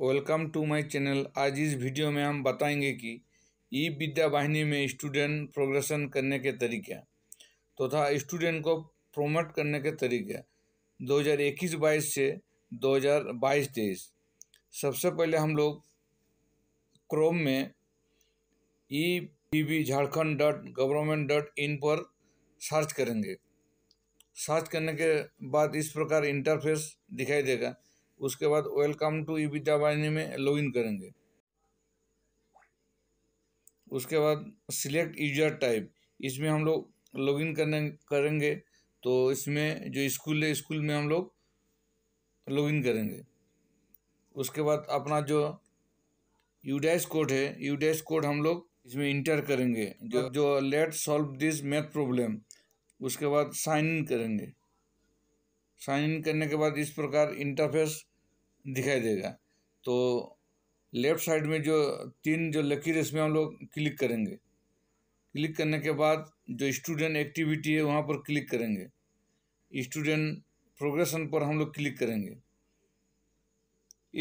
welcome to my channel आज इस video में हम बताएंगे कि ई विद्या वाहिनी में स्टूडेंट प्रोग्रेशन करने के तरीके तथा तो स्टूडेंट को प्रमोट करने के तरीके 2021-22 से 2022-23 सबसे पहले हम लोग क्रोम में E P V Jharkhand dot government dot in पर सर्च करेंगे सर्च करने के बाद इस प्रकार इंटरफेस दिखाई देगा उसके बाद वेलकम टू विद्या वाइनी में लॉगिन करेंगे उसके बाद सिलेक्ट यूजर टाइप इसमें हम लोग लॉगिन करने करेंगे तो इसमें जो स्कूल है स्कूल में हम लोग लॉगिन करेंगे उसके बाद अपना जो यूडैश कोड है यूडैश कोड हम लोग इसमें इंटर करेंगे जो जो let solve this math problem उसके बाद साइन इन करेंगे साइन इन करने के बाद इस प्रकार इंटरफेस दिखाई देगा तो लेफ्ट साइड में जो तीन जो लकीर इसमें हम लोग क्लिक करेंगे क्लिक करने के बाद जो स्टूडेंट एक्टिविटी है वहाँ पर क्लिक करेंगे स्टूडेंट प्रोग्रेशन पर हम लोग क्लिक करेंगे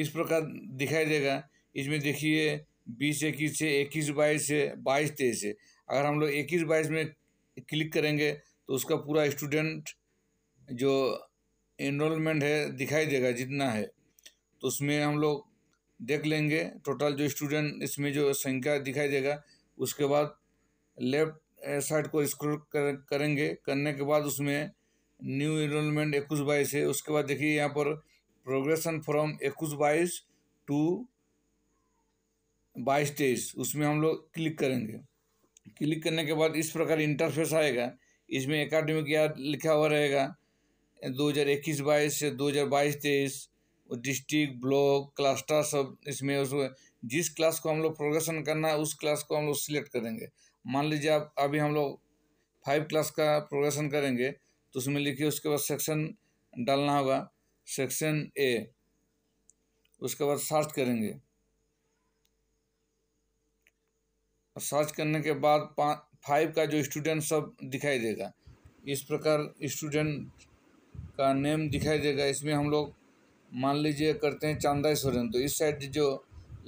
इस प्रकार दिखाई देगा इसमें देखिए बीस इक्कीस है इक्कीस बाईस है बाईस तेईस है अगर हम लोग इक्कीस बाईस में क्लिक करेंगे तो उसका पूरा स्टूडेंट जो इनरोलमेंट है दिखाई देगा जितना है तो उसमें हम लोग देख लेंगे टोटल जो स्टूडेंट इसमें जो संख्या दिखाई देगा उसके बाद लेफ्ट साइड को स्क्रोल कर, करेंगे करने के बाद उसमें न्यू इनरोलमेंट इक्कीस बाईस है उसके बाद देखिए यहाँ पर प्रोग्रेशन फ्रॉम इक्कीस बाईस टू बाईस तेईस उसमें हम लोग क्लिक करेंगे क्लिक करने के बाद इस प्रकार इंटरफेस आएगा इसमें एकेडमिक याद लिखा हुआ रहेगा दो हज़ार इक्कीस बाईस से दो हज़ार बाईस तेईस डिस्ट्रिक्ट ब्लॉक क्लस्टर सब इसमें उसमें जिस क्लास को हम लोग प्रोग्रेशन करना है उस क्लास को हम लोग सिलेक्ट करेंगे मान लीजिए आप अभी हम लोग फाइव क्लास का प्रोग्रेशन करेंगे तो उसमें लिखिए उसके बाद सेक्शन डालना होगा सेक्शन ए उसके बाद सर्च करेंगे सर्च करने के बाद पाँच फाइव का जो स्टूडेंट सब दिखाई देगा इस प्रकार स्टूडेंट का नेम दिखाई देगा इसमें हम लोग मान लीजिए करते हैं चांदाई सोरेन तो इस साइड जो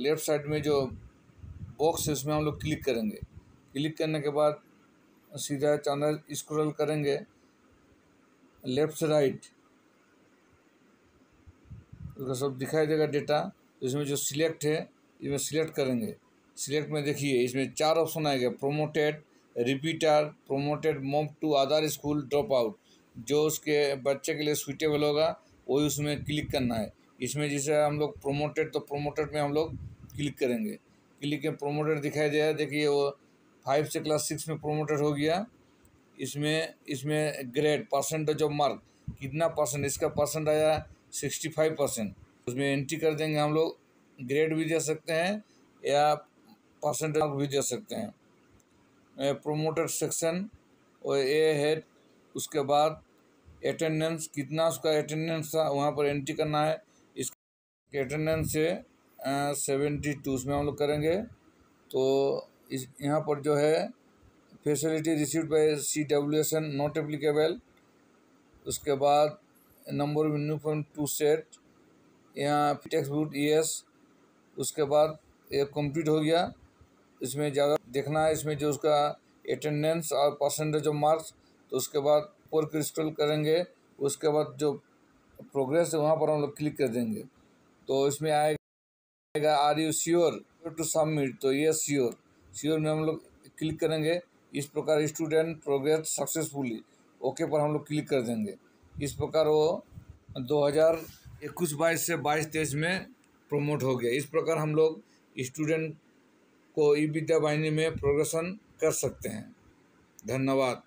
लेफ्ट साइड में जो बॉक्स है उसमें हम लोग क्लिक करेंगे क्लिक करने के बाद सीधा चांदा स्क्रॉल करेंगे लेफ्ट से राइट उसका सब दिखाई देगा डेटा इसमें जो सिलेक्ट है इसमें सिलेक्ट करेंगे सिलेक्ट में देखिए इसमें चार ऑप्शन आएगा promoted repeater promoted move to other school drop out जो उसके बच्चे के लिए सूटेबल होगा वही उसमें क्लिक करना है इसमें जैसे हम लोग प्रोमोटेड तो प्रोमोटेड में हम लोग क्लिक करेंगे क्लिक के प्रोमोटेड दिखाई दे रहा है देखिए वो फाइव से क्लास सिक्स में प्रोमोटेड हो गया इसमें इसमें ग्रेड परसेंटेज ऑफ मार्क कितना परसेंट इसका परसेंट आया सिक्सटी फाइव परसेंट उसमें एंट्री कर देंगे हम लोग ग्रेड भी दे सकते हैं या परसेंटेज मार्क भी दे सकते हैं प्रोमोटेड सेक्शन और ए हेड उसके बाद अटेंडेंस कितना उसका अटेंडेंस था वहाँ पर एंट्री करना है इसके अटेंडेंस है सेवेंटी टू उसमें हम लोग करेंगे तो इस यहाँ पर जो है facility receive by C W S N not applicable उसके बाद number new point two set यहाँ टेक्स बुक एस उसके बाद ये कंप्लीट हो गया इसमें ज़्यादा देखना है इसमें जो उसका अटेंडेंस और परसेंटेज ऑफ मार्क्स तो उसके बाद ऊपर क्लिस्टल करेंगे उसके बाद जो प्रोग्रेस है वहाँ पर हम लोग क्लिक कर देंगे तो इसमें आएगा are you sure to submit तो ये श्योर श्योर में हम लोग क्लिक करेंगे इस प्रकार स्टूडेंट प्रोग्रेस सक्सेसफुली ओके पर हम लोग क्लिक कर देंगे इस प्रकार वो दो हज़ार इक्कीस बाईस से बाईस तेईस में प्रमोट हो गया इस प्रकार हम लोग स्टूडेंट को ई विद्या वाहिनी में प्रोग्रेशन कर सकते हैं धन्यवाद